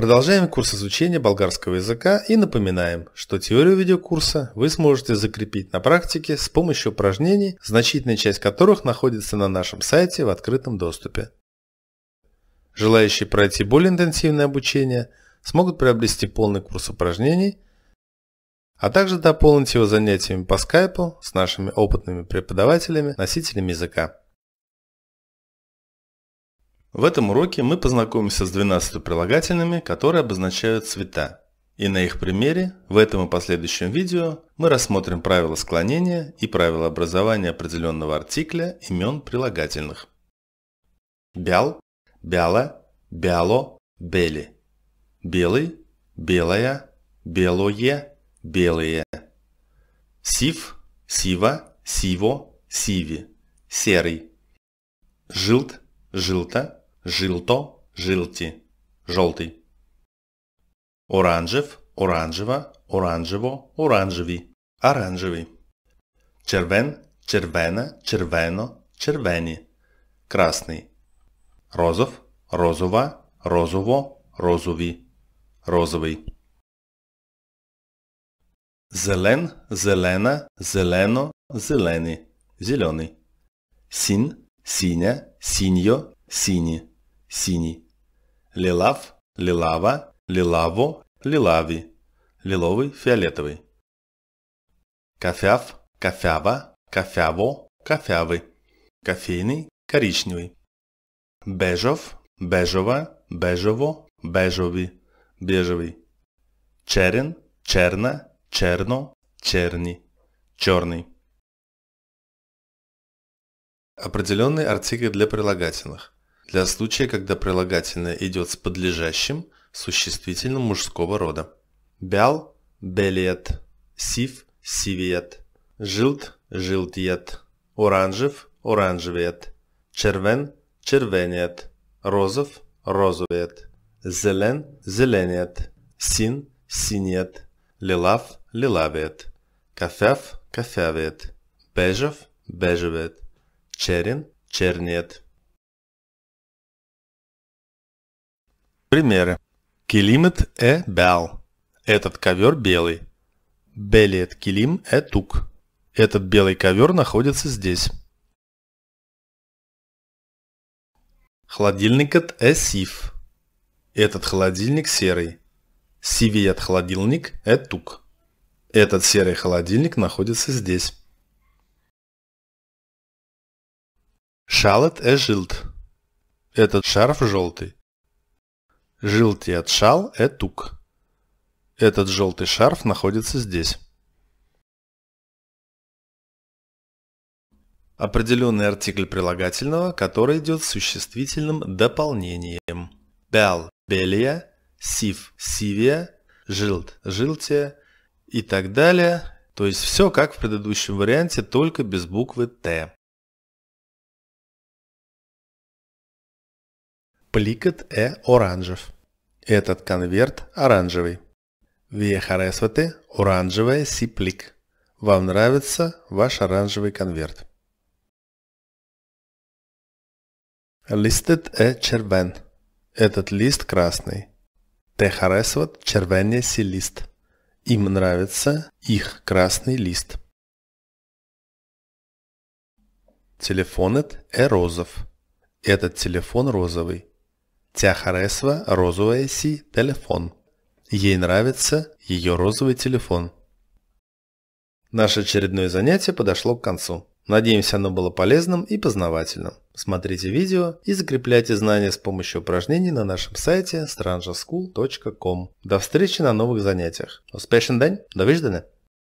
Продолжаем курс изучения болгарского языка и напоминаем, что теорию видеокурса вы сможете закрепить на практике с помощью упражнений, значительная часть которых находится на нашем сайте в открытом доступе. Желающие пройти более интенсивное обучение смогут приобрести полный курс упражнений, а также дополнить его занятиями по скайпу с нашими опытными преподавателями, носителями языка. В этом уроке мы познакомимся с 12 прилагательными, которые обозначают цвета. И на их примере, в этом и последующем видео, мы рассмотрим правила склонения и правила образования определенного артикля имен прилагательных. Бял, бяла, бяло, бели. Белый, белая, белое, белые. Сив, сива, сиво, сиви. Серый. Жилт, жилта, Жилто – жилти, желтый. Оранжев, оранжева, оранжево, оранжеві, оранжевий. Червен, червена, червено, червені. Красний. Розов, розова, розово, розові, розовий. Зелен, зелена, зелено, зелений, зелений. Син синя, синьо, сині. синий. Лилав, лилава, лилаво, лилави. Лиловый, фиолетовый. кафяв, кафява, кафяво, кофявы. Кофейный, коричневый. Бежов, бежова, бежово, бежови, бежевый. Черен, черна, черно, черни, черный. Определенный артикль для прилагательных для случая, когда прилагательное идет с подлежащим, существительным мужского рода. Бял – белет, сив – сивет, жилт – жилтиет, оранжев – оранжевет, червен – червенеет, розов – розовет, зелен – зеленеет, син – синет, лилав – лилавет, кафев кафевет, бежев – бежевет, черен – чернет. Примеры. Килимет э бел. Этот ковер белый. Белет килим э тук. Этот белый ковер находится здесь. Холодильникът е э сив. Этот холодильник серый. Сивият холодильник е э тук. Этот серый холодильник находится здесь. Шалет э жилт. Этот шарф желтый. Жилтият шал э тук. Этот желтый шарф находится здесь. Определенный артикль прилагательного, который идет с существительным дополнением. Бел – белия, сив – сивия, жилт – жилтия и так далее. То есть все как в предыдущем варианте, только без буквы «т». Пликат е оранжев. Этот конверт оранжевый. Вие харесвате оранжевая си плик. Вам нравится ваш оранжевый конверт. Листет е червен. Этот лист красный. Те харесват червения си лист. Им нравится их красный лист. Телефонет е розов. Этот телефон розовый. Тяхаресва, розовая Си, телефон. Ей нравится ее розовый телефон. Наше очередное занятие подошло к концу. Надеемся, оно было полезным и познавательным. Смотрите видео и закрепляйте знания с помощью упражнений на нашем сайте strangeschool.com. До встречи на новых занятиях. Успешный день! До виждания!